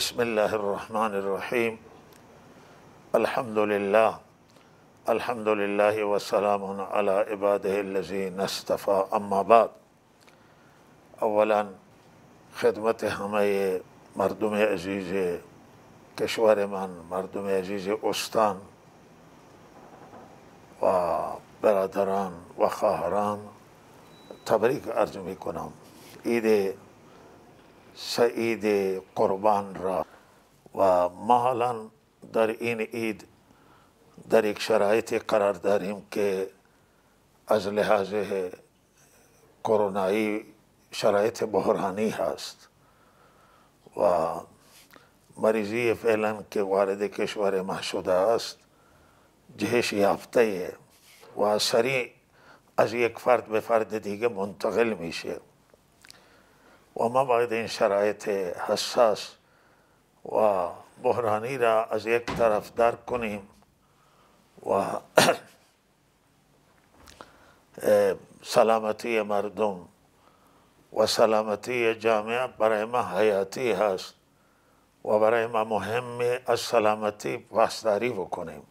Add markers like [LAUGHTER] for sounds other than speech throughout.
بسم الله الرحمن الرحيم الحمد لله الحمد لله وسلام على عباده الذين استفى اما بعد اولا خدمت همه مردم عزیز کشور من مردم عزیز استان و برادران و خواهران تبریک عرض می کنم عید سعید قربان را و ما در این عید در یک شرایط قرار داریم که از لحاظ کرونایی شرایط بحرانی هست و مریضی فعلا که وارد کشور ما شده است جهش یافته و سریع از یک فرد به فرد دیگه منتقل میشه و ما باید این شرایط حساس و بحرانی را از یک طرف دار کنیم و [CLEARS THROAT] سلامتی مردم و سلامتی جامعه برای ما حیاتی هست و برای ما مهم از سلامتی پاسداری بکنیم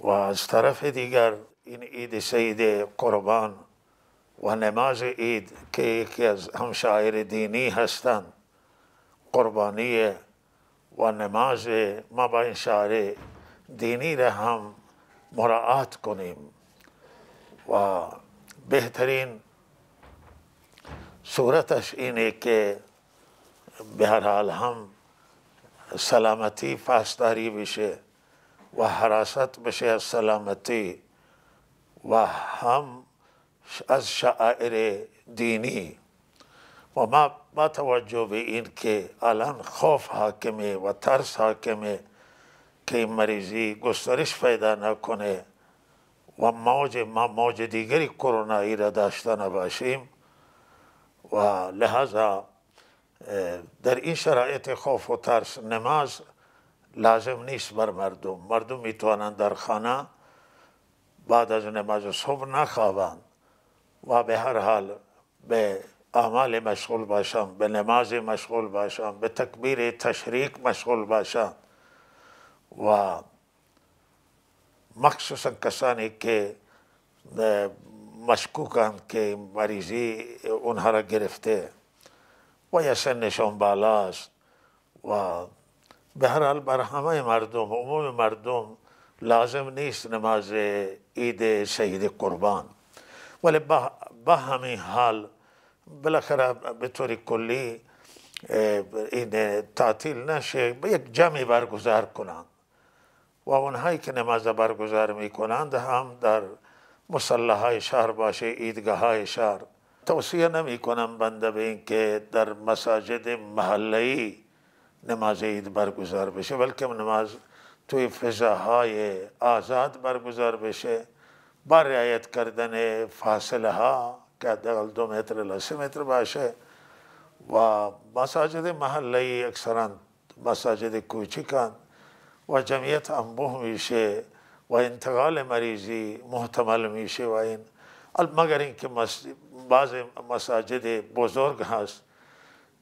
و از طرف دیگر این اید سید قربان و نماز اید که یکی از شاعر دینی هستند قربانی و نماز ما با این شاعر دینی را هم مراعات کنیم و بهترین صورتش اینه که به هر حال هم سلامتی فاسداری بشه و حراست بشه سلامتی و هم از شعائر دینی و ما با توجه به این که الان خوف حاکمه و ترس حاکمه که این مریضی گسترش پیدا نکنه و موج ما موج دیگری کرونایی را داشته نباشیم و لذا در این شرایط خوف و ترس نماز لازم نیست بر مردم مردم میتوانند در خانه بعد از نماز صبح نخوابند و به هر حال به اعمال مشغول باشم به نماز مشغول باشم به تکبیر تشریک مشغول باشم و مخصوصا کسانی که مشکوکند که مریضی اونها را گرفته و یا سنشان بالاست و به هر حال بر همه مردم عموم مردم لازم نیست نماز عید سید قربان ولی با, همین حال بالاخره به طور کلی این تعطیل نشه یک جمعی برگزار کنند و اونهایی که نماز برگزار می کنند هم در مسلح های شهر باشه ایدگاه های شهر توصیه نمی کنم بنده به این که در مساجد محلی نماز عید برگزار بشه بلکه نماز توی فضاهای آزاد برگزار بشه بہ رعایت کردن دقل دو متر الی سه متر باشه و مساجد محلی اکثران مساجد کچھانت و جمعیت انبوه میشه و انتقال مریضی محتمل میشه و این مگر اینکه بعض مساجد بزرگ هست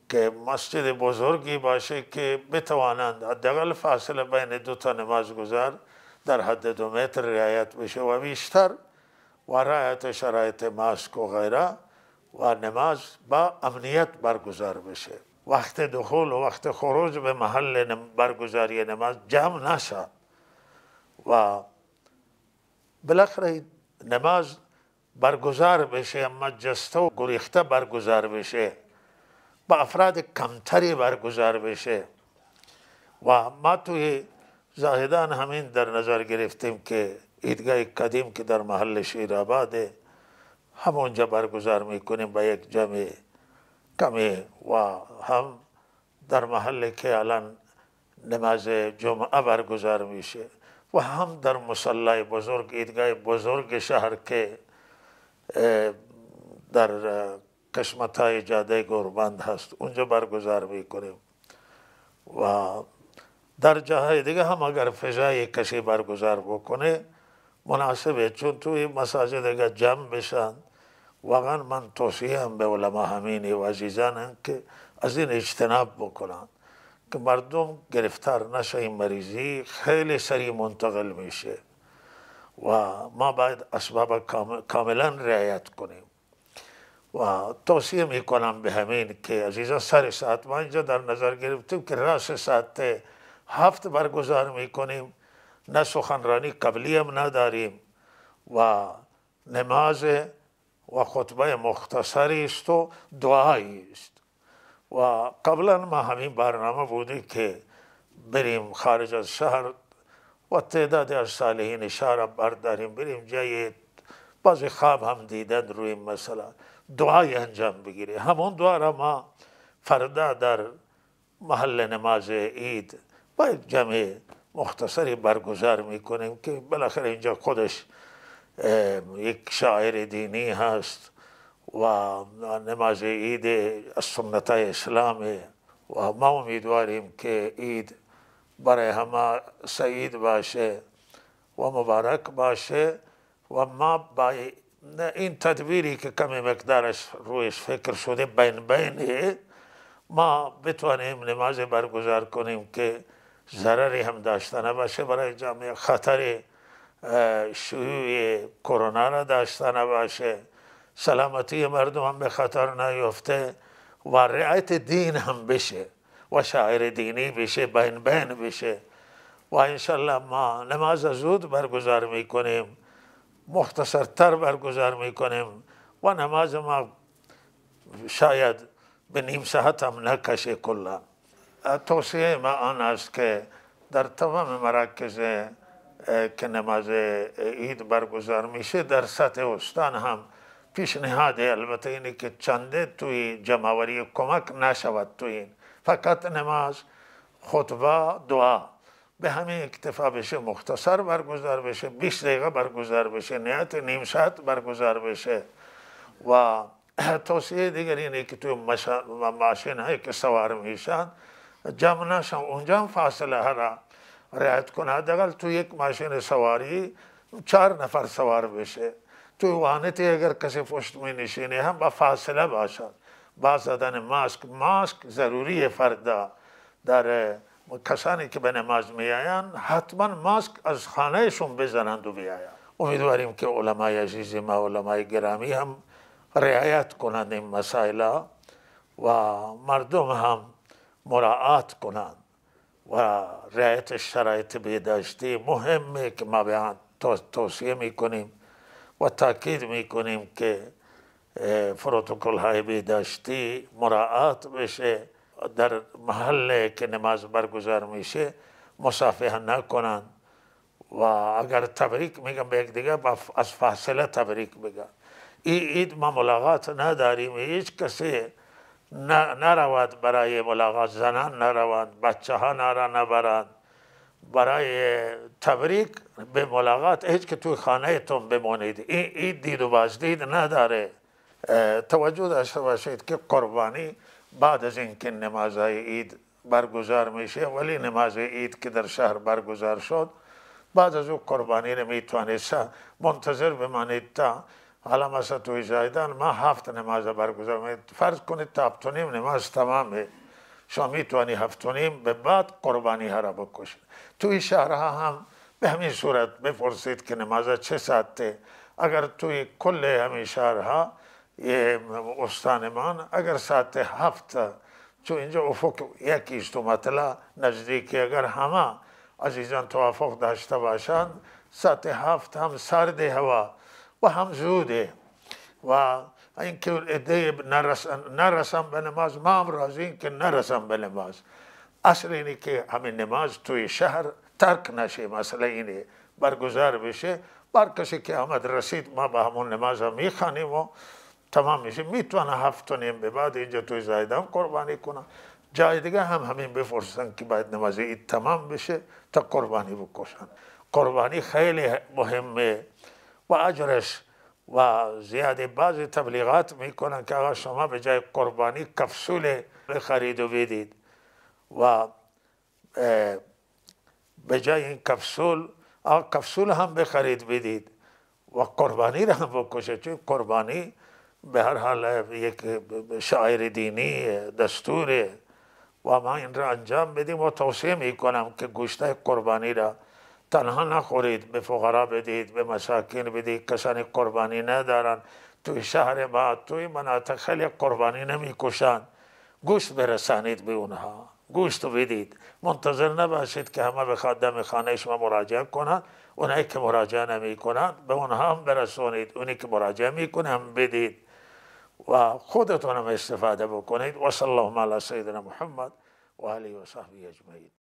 که مسجد باشه که بتوانند کے بتوانند بین فاصل تا نماز گذار در حد دو متر رعایت بشه و بیشتر و رعایت شرایط ماسک و غیره و نماز با امنیت برگزار بشه وقت دخول و وقت خروج به محل برگزاری نماز جمع نشه و بالاخره نماز برگزار بشه اما جسته و گریخته برگزار بشه با افراد کمتری برگزار بشه و ما توی زاهدان همین در نظر گرفتیم که ایدگاه قدیم که در محل هم همونجا برگزار میکنیم با یک جمع کمی و هم در محل که الان نماز جمعه برگزار میشه و هم در مسلح بزرگ ایدگاه بزرگ شهر که در قسمت های جاده گربند هست اونجا برگزار میکنیم و در جاهای دیگه هم اگر فضای کشی برگزار بکنه مناسبه چون توی مساجد دیگه جمع بشن واقعا من توصیه هم به علما همینی و عزیزان که از این اجتناب بکنن که مردم گرفتار نشه این مریضی خیلی سری منتقل میشه و ما باید اسباب کاملا رعایت کنیم و توصیه میکنم به همین که عزیزان سر ساعت ما اینجا در نظر گرفتیم که راست ساعت هفت برگزار کنیم، نه سخنرانی قبلی هم نداریم و نماز و خطبه مختصری است و دعایی است و قبلا ما همین برنامه بودیم که بریم خارج از شهر و تعداد از صالحین شهر برداریم بریم جایی بعضی خواب هم دیدن روی مثلا دعای انجام بگیریم همون دعا را ما فردا در محل نماز عید باید جمع مختصری برگزار میکنیم که بالاخره اینجا خودش یک شاعر دینی هست و نماز عید از سنت اسلامه و ما امیدواریم که عید برای همه سعید باشه و مبارک باشه و ما با این تدبیری که کمی مقدارش رویش فکر شده بین بینه ما بتوانیم نماز برگزار کنیم که ضرری هم داشته نباشه برای جامعه خطر شیوع کرونا را داشته نباشه سلامتی مردم هم به خطر نیفته و رعایت دین هم بشه و شاعر دینی بشه بین بین بشه و انشالله ما نماز زود برگزار میکنیم مختصرتر برگزار میکنیم و نماز ما شاید به نیم ساعت هم نکشه کلا توصیه ما آن است که در تمام مراکز که نماز عید برگزار میشه در سطح استان هم پیشنهاد البته اینه که چنده توی جمعوری کمک نشود توی این فقط نماز خطبه دعا به همین اکتفا بشه مختصر برگزار بشه 20 دقیقه برگزار بشه نیت نیم ساعت برگزار بشه و توصیه دیگر اینه که توی ماشین هایی که سوار میشن جمع نشم اونجا هم فاصله را رعایت کن دقل تو یک ماشین سواری چهار نفر سوار بشه تو وانتی اگر کسی پشت می نشینه هم با فاصله باشد با زدن ماسک ماسک ضروری فردا در کسانی که به نماز می حتما ماسک از خانهشون بزنند و بیاین. امیدواریم که علمای عزیز ما علمای گرامی هم رعایت کنند این مسائل و مردم هم مراعات کنند و رعایت شرایط بهداشتی مهمه که ما به توصیه میکنیم و تاکید میکنیم که پروتکل های بهداشتی مراعات بشه در محله که نماز برگزار میشه مسافه نکنند و اگر تبریک میگم به یک دیگه از فاصله تبریک بگم. این اید ما ملاقات نداریم هیچ کسی نرود برای ملاقات زنان نرود بچه ها نرا نبرد برای تبریک به ملاقات هیچ که توی خانه تون بمانید این ای دید و بازدید نداره توجه داشته باشید که قربانی بعد از اینکه نماز عید برگزار میشه ولی نماز عید که در شهر برگزار شد بعد از او قربانی نمیتوانید منتظر بمانید تا حالا مثلا توی زایدان ما هفت نماز برگزار فرض کنید تا هفت نیم نماز تمامه شامی توانی هفت نیم به بعد قربانی هر بکشید توی شهرها هم به همین صورت بپرسید که نماز چه ساعته اگر توی کل همین شهرها من اگر ساعت هفت چون اینجا افق است و مطلع نزدیکی اگر همه عزیزان توافق داشته باشند ساعت هفت هم سرد هوا هم زوده و اینکه نرسن نرسم به نماز ما هم راضی که نرسم به نماز اصل اینه که همین نماز توی شهر ترک نشه مسئله اینه برگزار بشه بر کسی که آمد رسید ما با همون نماز هم و تمام میشه میتونه هفت نیم به بعد اینجا توی زایدم قربانی کنم جای دیگه هم همین بفرستن که باید نماز تمام بشه تا قربانی بکشن قربانی خیلی مهمه و اجرش و زیاده بعضی تبلیغات میکنن که آقا شما به جای قربانی کپسول خرید و بیدید و به جای این کپسول آقا کپسول هم بخرید بیدید و قربانی را هم بکشه چون قربانی به هر حال یک شاعر دینی دستوره و ما این را انجام بدیم و توصیه میکنم که گوشت قربانی را تنها نخورید به فقرا بدید به مساکین بدید کسانی قربانی ندارن توی شهر ما توی مناطق خیلی قربانی نمیکشند گوشت برسانید به اونها گوشت بدید منتظر نباشید که همه به خدم خانه شما مراجعه کنند اونایی که مراجعه نمی کنند به اونها هم برسونید اونی که مراجعه می هم بدید و خودتون هم استفاده بکنید و صلی الله علی سیدنا محمد و علی و صحبی اجمعین